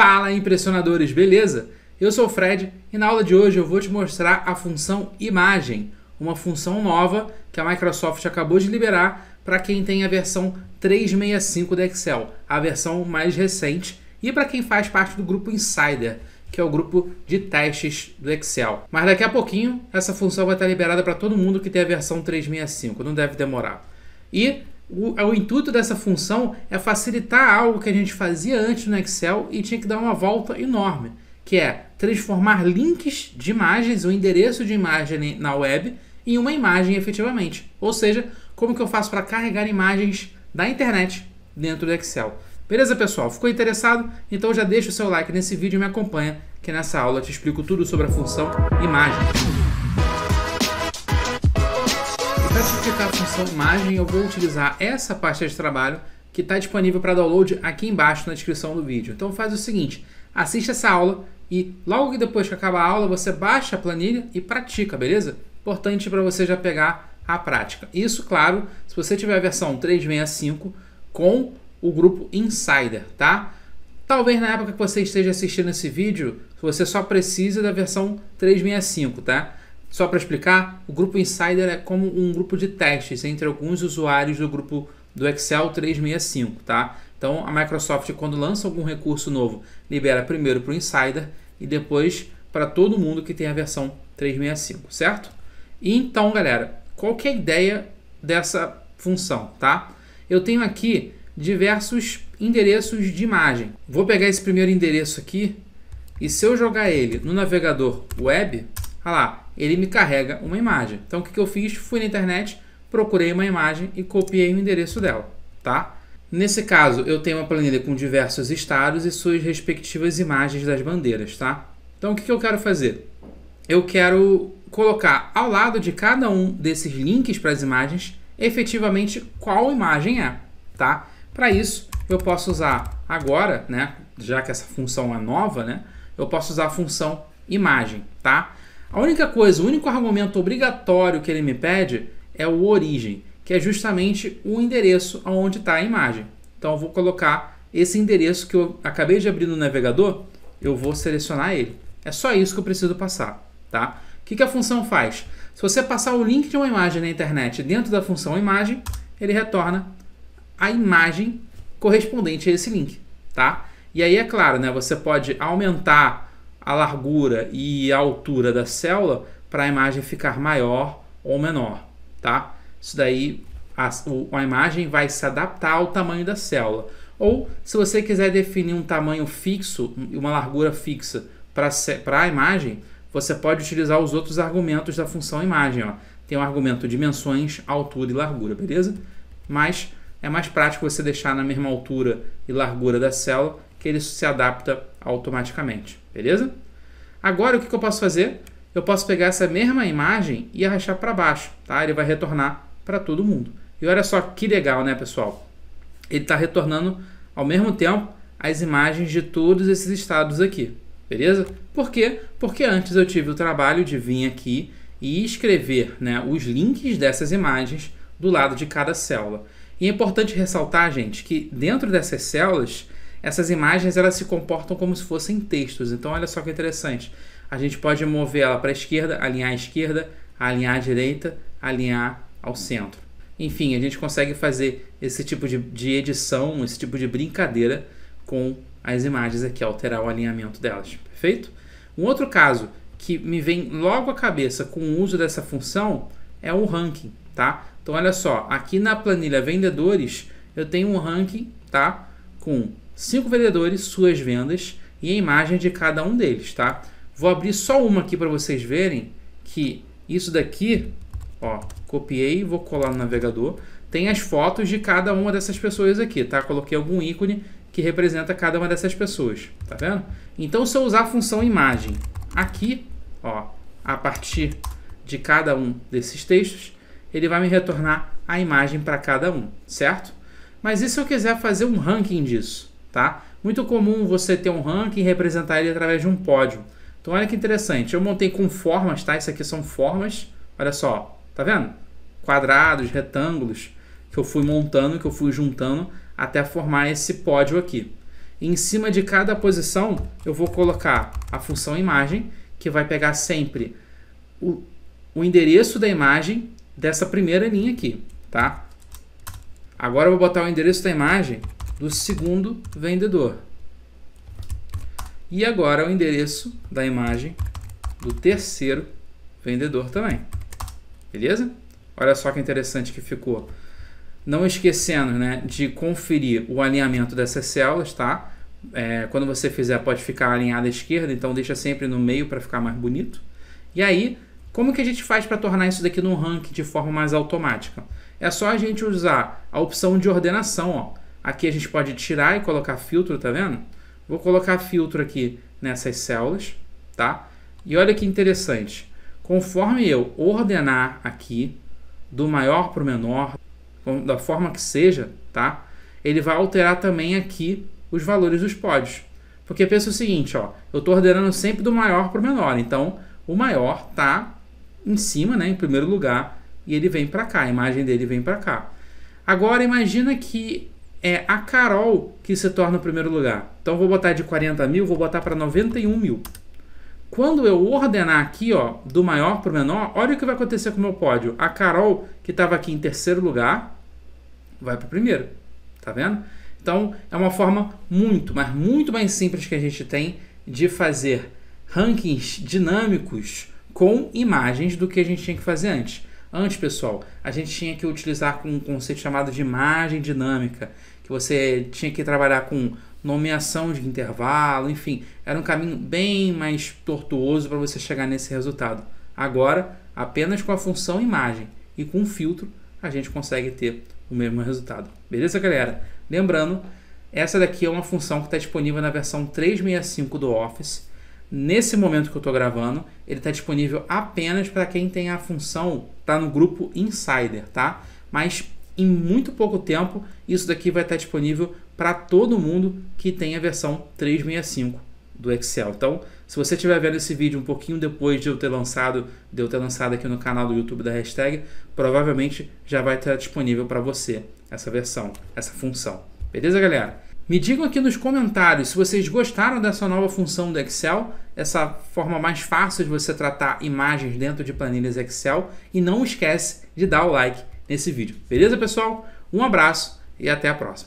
Fala impressionadores, beleza? Eu sou o Fred e na aula de hoje eu vou te mostrar a função imagem, uma função nova que a Microsoft acabou de liberar para quem tem a versão 365 do Excel, a versão mais recente, e para quem faz parte do grupo Insider, que é o grupo de testes do Excel. Mas daqui a pouquinho essa função vai estar liberada para todo mundo que tem a versão 365, não deve demorar. E o, é o, intuito dessa função é facilitar algo que a gente fazia antes no Excel e tinha que dar uma volta enorme, que é transformar links de imagens, o endereço de imagem na web, em uma imagem efetivamente. Ou seja, como que eu faço para carregar imagens da internet dentro do Excel. Beleza, pessoal? Ficou interessado? Então já deixa o seu like nesse vídeo e me acompanha, que nessa aula eu te explico tudo sobre a função imagem. clicar função imagem eu vou utilizar essa pasta de trabalho que está disponível para download aqui embaixo na descrição do vídeo. Então faz o seguinte, assiste essa aula e logo depois que acabar a aula você baixa a planilha e pratica, beleza? Importante para você já pegar a prática. Isso, claro, se você tiver a versão 365 com o grupo Insider, tá? Talvez na época que você esteja assistindo esse vídeo, você só precisa da versão 365, tá? Só para explicar, o grupo Insider é como um grupo de testes entre alguns usuários do grupo do Excel 365, tá? Então a Microsoft, quando lança algum recurso novo, libera primeiro para o Insider e depois para todo mundo que tem a versão 365, certo? E então, galera, qual que é a ideia dessa função, tá? Eu tenho aqui diversos endereços de imagem. Vou pegar esse primeiro endereço aqui e se eu jogar ele no navegador web, Olha ah lá, ele me carrega uma imagem. Então o que, que eu fiz? Fui na internet, procurei uma imagem e copiei o endereço dela, tá? Nesse caso, eu tenho uma planilha com diversos estados e suas respectivas imagens das bandeiras, tá? Então o que, que eu quero fazer? Eu quero colocar ao lado de cada um desses links para as imagens efetivamente qual imagem é, tá? Para isso, eu posso usar agora, né, já que essa função é nova, né, eu posso usar a função imagem, tá? A única coisa, o único argumento obrigatório que ele me pede é o origem, que é justamente o endereço onde está a imagem. Então eu vou colocar esse endereço que eu acabei de abrir no navegador, eu vou selecionar ele. É só isso que eu preciso passar, tá? O que, que a função faz? Se você passar o link de uma imagem na internet dentro da função imagem, ele retorna a imagem correspondente a esse link, tá? E aí é claro, né? Você pode aumentar a largura e a altura da célula para a imagem ficar maior ou menor, tá? Isso daí a, o, a imagem vai se adaptar ao tamanho da célula. Ou se você quiser definir um tamanho fixo e uma largura fixa para a imagem, você pode utilizar os outros argumentos da função imagem. Ó. Tem o argumento dimensões, altura e largura, beleza? Mas é mais prático você deixar na mesma altura e largura da célula ele se adapta automaticamente, beleza? Agora o que, eu posso fazer? Eu posso pegar essa mesma imagem e arrastar para baixo, tá? Ele vai retornar para todo mundo. E olha só que legal, né, pessoal? Ele está retornando ao mesmo tempo as imagens de todos esses estados aqui, beleza? Por quê? Porque antes eu tive o trabalho de vir aqui e escrever né, os links dessas imagens do lado de cada célula. E é importante ressaltar, gente, que dentro dessas células essas imagens elas se comportam como se fossem textos. Então, olha só que interessante. A gente pode mover ela para a esquerda, alinhar à esquerda, alinhar à direita, alinhar ao centro. Enfim, a gente consegue fazer esse tipo de, de edição, esse tipo de brincadeira com as imagens aqui, alterar o alinhamento delas. Perfeito? Um outro caso que me vem logo à cabeça com o uso dessa função é o ranking, tá? Então, olha só, aqui na planilha vendedores, eu tenho um ranking, tá? Com cinco vendedores, suas vendas e a imagem de cada um deles, tá? Vou abrir só uma aqui para vocês verem que isso daqui, ó, copiei, vou colar no navegador, tem as fotos de cada uma dessas pessoas aqui, tá? Coloquei algum ícone que representa cada uma dessas pessoas, tá vendo? Então, se eu usar a função imagem aqui, ó, a partir de cada um desses textos, ele vai me retornar a imagem para cada um, certo? Mas e se eu quiser fazer um ranking disso? tá? Muito comum você ter um ranking e representar ele através de um pódio. Então olha que interessante, eu montei com formas, tá? Isso aqui são formas, olha só, tá vendo? Quadrados, retângulos, que eu fui montando, que eu fui juntando até formar esse pódio aqui. E em cima de cada posição, eu vou colocar a função imagem, que vai pegar sempre o, o endereço da imagem dessa primeira linha aqui, tá? Agora eu vou botar o endereço da imagem do segundo vendedor. E agora é o endereço da imagem do terceiro vendedor também. Beleza? Olha só que interessante que ficou. Não esquecendo né, de conferir o alinhamento dessas células, tá? É, quando você fizer, pode ficar alinhada à esquerda, então deixa sempre no meio para ficar mais bonito. E aí, como que a gente faz para tornar isso daqui num ranking de forma mais automática? É só a gente usar a opção de ordenação, ó. Aqui a gente pode tirar e colocar filtro, tá vendo? Vou colocar filtro aqui nessas células, tá? E olha que interessante. Conforme eu ordenar aqui, do maior para o menor, da forma que seja, tá? Ele vai alterar também aqui os valores dos pódios. Porque pensa o seguinte, ó, eu estou ordenando sempre do maior para o menor. Então, o maior tá em cima, né, em primeiro lugar, e ele vem para cá, a imagem dele vem para cá. Agora imagina que é a Carol que se torna o primeiro lugar. Então vou botar de 40 mil, vou botar para 91 mil. Quando eu ordenar aqui, ó, do maior para o menor, olha o que vai acontecer com o meu pódio. A Carol, que estava aqui em terceiro lugar, vai para o primeiro. Tá vendo? Então é uma forma muito, mas muito mais simples que a gente tem de fazer rankings dinâmicos com imagens do que a gente tinha que fazer antes. Antes, pessoal, a gente tinha que utilizar um conceito chamado de imagem dinâmica, que você tinha que trabalhar com nomeação de intervalo, enfim, era um caminho bem mais tortuoso para você chegar nesse resultado. Agora, apenas com a função imagem e com um filtro, a gente consegue ter o mesmo resultado. Beleza, galera? Lembrando, essa daqui é uma função que está disponível na versão 365 do Office. Nesse momento que eu estou gravando, ele está disponível apenas para quem tem a função, está no grupo Insider, tá? Mas em muito pouco tempo, isso daqui vai estar tá disponível para todo mundo que tem a versão 365 do Excel. Então, se você estiver vendo esse vídeo um pouquinho depois de eu ter lançado, de eu ter lançado aqui no canal do YouTube da hashtag, provavelmente já vai estar tá disponível para você essa versão, essa função. Beleza, galera? Me digam aqui nos comentários se vocês gostaram dessa nova função do Excel, essa forma mais fácil de você tratar imagens dentro de planilhas Excel. E não esquece de dar o like nesse vídeo. Beleza, pessoal? Um abraço e até a próxima.